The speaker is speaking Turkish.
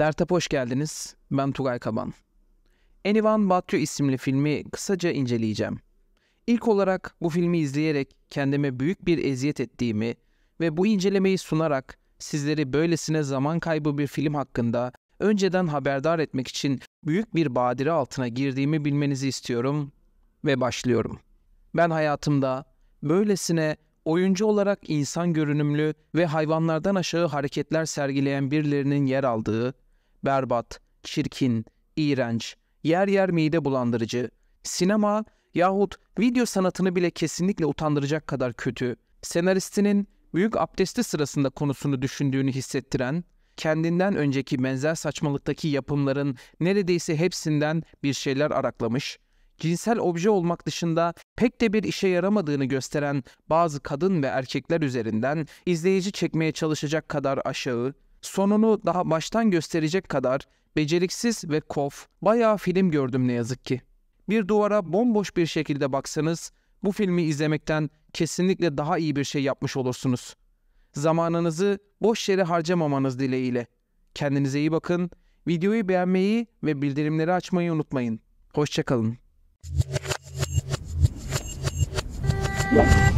Dertap hoş geldiniz. Ben Tugay Kaban. Anyone But You isimli filmi kısaca inceleyeceğim. İlk olarak bu filmi izleyerek kendime büyük bir eziyet ettiğimi ve bu incelemeyi sunarak sizleri böylesine zaman kaybı bir film hakkında önceden haberdar etmek için büyük bir badire altına girdiğimi bilmenizi istiyorum ve başlıyorum. Ben hayatımda böylesine oyuncu olarak insan görünümlü ve hayvanlardan aşağı hareketler sergileyen birilerinin yer aldığı berbat, çirkin, iğrenç, yer yer mide bulandırıcı, sinema yahut video sanatını bile kesinlikle utandıracak kadar kötü, senaristinin büyük abdesti sırasında konusunu düşündüğünü hissettiren, kendinden önceki benzer saçmalıktaki yapımların neredeyse hepsinden bir şeyler araklamış, cinsel obje olmak dışında pek de bir işe yaramadığını gösteren bazı kadın ve erkekler üzerinden izleyici çekmeye çalışacak kadar aşağı, sonunu daha baştan gösterecek kadar beceriksiz ve kof, bayağı film gördüm ne yazık ki. Bir duvara bomboş bir şekilde baksanız bu filmi izlemekten kesinlikle daha iyi bir şey yapmış olursunuz. Zamanınızı boş yere harcamamanız dileğiyle. Kendinize iyi bakın. Videoyu beğenmeyi ve bildirimleri açmayı unutmayın. Hoşçakalın. Yeah.